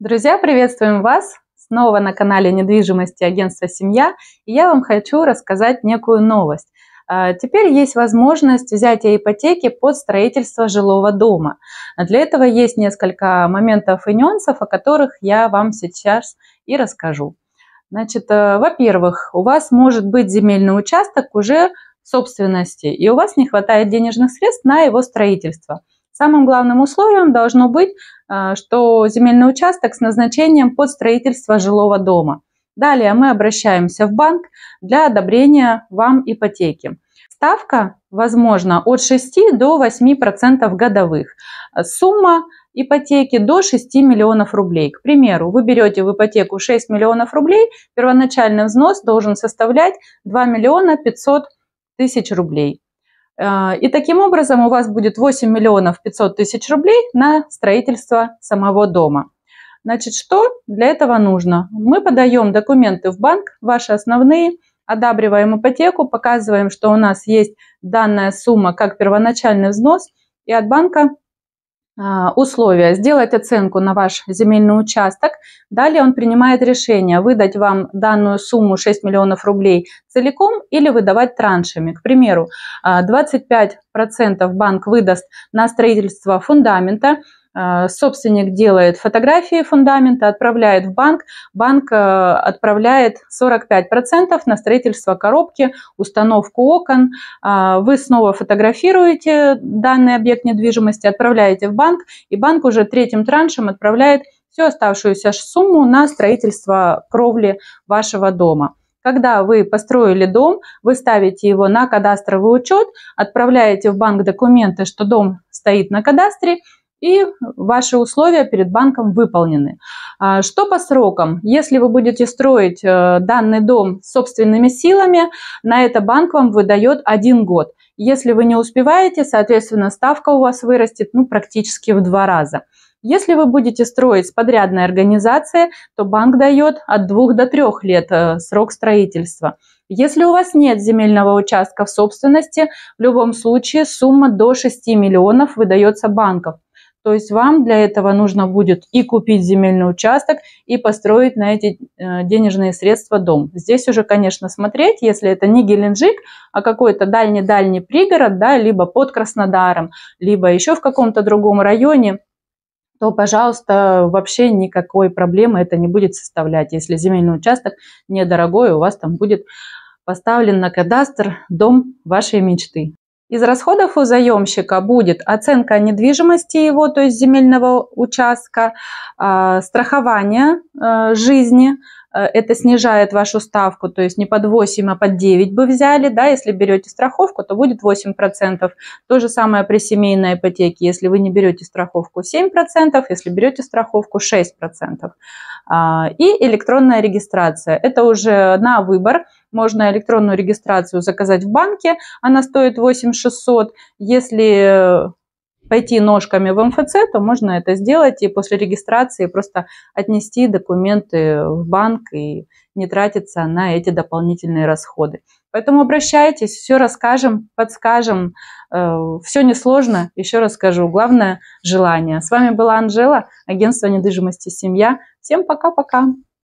Друзья, приветствуем вас снова на канале недвижимости агентства «Семья». И я вам хочу рассказать некую новость. А, теперь есть возможность взятия ипотеки под строительство жилого дома. Для этого есть несколько моментов и нюансов, о которых я вам сейчас и расскажу. Значит, э, во-первых, у вас может быть земельный участок уже собственности, и у вас не хватает денежных средств на его строительство. Самым главным условием должно быть, э, что земельный участок с назначением под строительство жилого дома. Далее мы обращаемся в банк для одобрения вам ипотеки. Ставка возможна от 6 до 8% годовых. Сумма ипотеки до 6 миллионов рублей. К примеру, вы берете в ипотеку 6 миллионов рублей, первоначальный взнос должен составлять 2 миллиона 500 тысяч рублей. А, и таким образом у вас будет 8 миллионов 500 тысяч рублей на строительство самого дома. Значит, что для этого нужно? Мы подаем документы в банк, ваши основные, одабриваем ипотеку, показываем, что у нас есть данная сумма как первоначальный взнос, и от банка а, условия, сделать оценку на ваш земельный участок. Далее он принимает решение выдать вам данную сумму 6 миллионов рублей целиком или выдавать траншами. К примеру, 25% а, банк выдаст на строительство фундамента, а, собственник делает фотографии фундамента, отправляет в банк, банк э, отправляет 45% на строительство коробки, установку окон, а, вы снова фотографируете данный объект недвижимости, отправляете в банк, и банк уже третьим траншем отправляет всю оставшуюся сумму на строительство кровли вашего дома. Когда вы построили дом, вы ставите его на кадастровый учет, отправляете в банк документы, что дом стоит на кадастре, и ваши условия перед банком выполнены. А, что по срокам? Если вы будете строить э, данный дом собственными силами, на это банк вам выдает один год. Если вы не успеваете, соответственно, ставка у вас вырастет ну, практически в два раза. Если вы будете строить с подрядной организацией, то банк дает от двух до трех лет э, срок строительства. Если у вас нет земельного участка в собственности, в любом случае сумма до 6 миллионов выдается банков. То есть вам для этого нужно будет и купить земельный участок, и построить на эти э, денежные средства дом. Здесь уже, конечно, смотреть, если это не Геленджик, а какой-то дальний-дальний пригород, да, либо под Краснодаром, либо еще в каком-то другом районе, то, пожалуйста, вообще никакой проблемы это не будет составлять, если земельный участок недорогой, у вас там будет поставлен на кадастр дом вашей мечты. Из расходов у заемщика будет оценка недвижимости его, то есть земельного участка, а, страхование э, жизни, э, это снижает вашу ставку, то есть не под 8, а под 9 бы взяли, да, если берете страховку, то будет 8%. То же самое при семейной ипотеке, если вы не берете страховку 7%, если берете страховку 6%. А, и электронная регистрация, это уже на выбор, можно электронную регистрацию заказать в банке, она стоит 8600. Если э, пойти ножками в МФЦ, то можно это сделать и после регистрации просто отнести документы в банк и не тратиться на эти дополнительные расходы. Поэтому обращайтесь, все расскажем, подскажем, э, все несложно, еще раз скажу, главное желание. С вами была Анжела, агентство недвижимости «Семья». Всем пока-пока!